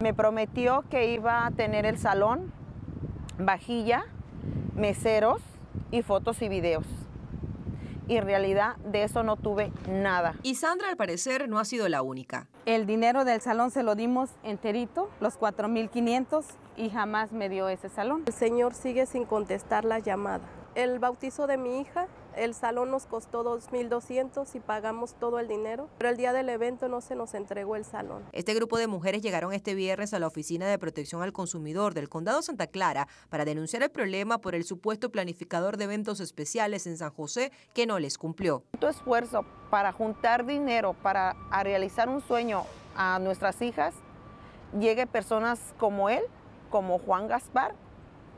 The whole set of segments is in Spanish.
Me prometió que iba a tener el salón, vajilla, meseros y fotos y videos. Y en realidad de eso no tuve nada. Y Sandra al parecer no ha sido la única. El dinero del salón se lo dimos enterito, los 4.500, y jamás me dio ese salón. El señor sigue sin contestar la llamada. El bautizo de mi hija el salón nos costó 2.200 y pagamos todo el dinero, pero el día del evento no se nos entregó el salón. Este grupo de mujeres llegaron este viernes a la Oficina de Protección al Consumidor del Condado Santa Clara para denunciar el problema por el supuesto planificador de eventos especiales en San José que no les cumplió. Tu esfuerzo para juntar dinero para realizar un sueño a nuestras hijas, llegue personas como él, como Juan Gaspar,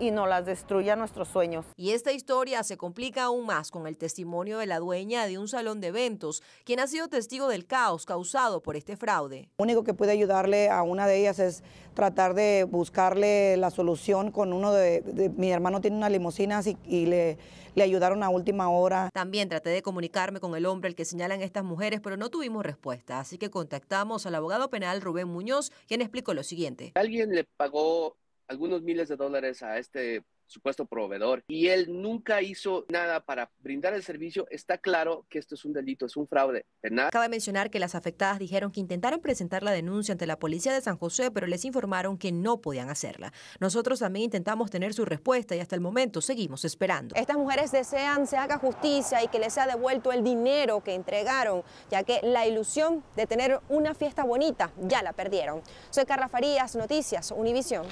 y no las destruya nuestros sueños. Y esta historia se complica aún más con el testimonio de la dueña de un salón de eventos, quien ha sido testigo del caos causado por este fraude. Lo único que puede ayudarle a una de ellas es tratar de buscarle la solución con uno de, mi hermano tiene una limusina y, le, le ayudaron a última hora. También traté de comunicarme con el hombre al que señalan estas mujeres, pero no tuvimos respuesta, así que contactamos al abogado penal Rubén Muñoz, quien explicó lo siguiente. Alguien le pagó algunos miles de dólares a este supuesto proveedor y él nunca hizo nada para brindar el servicio, está claro que esto es un delito, es un fraude Cabe mencionar que las afectadas dijeron que intentaron presentar la denuncia ante la policía de San José, pero les informaron que no podían hacerla. Nosotros también intentamos tener su respuesta y hasta el momento seguimos esperando. Estas mujeres desean se haga justicia y que les sea devuelto el dinero que entregaron, ya que la ilusión de tener una fiesta bonita ya la perdieron. Soy Carla Farías, Noticias, Univisión.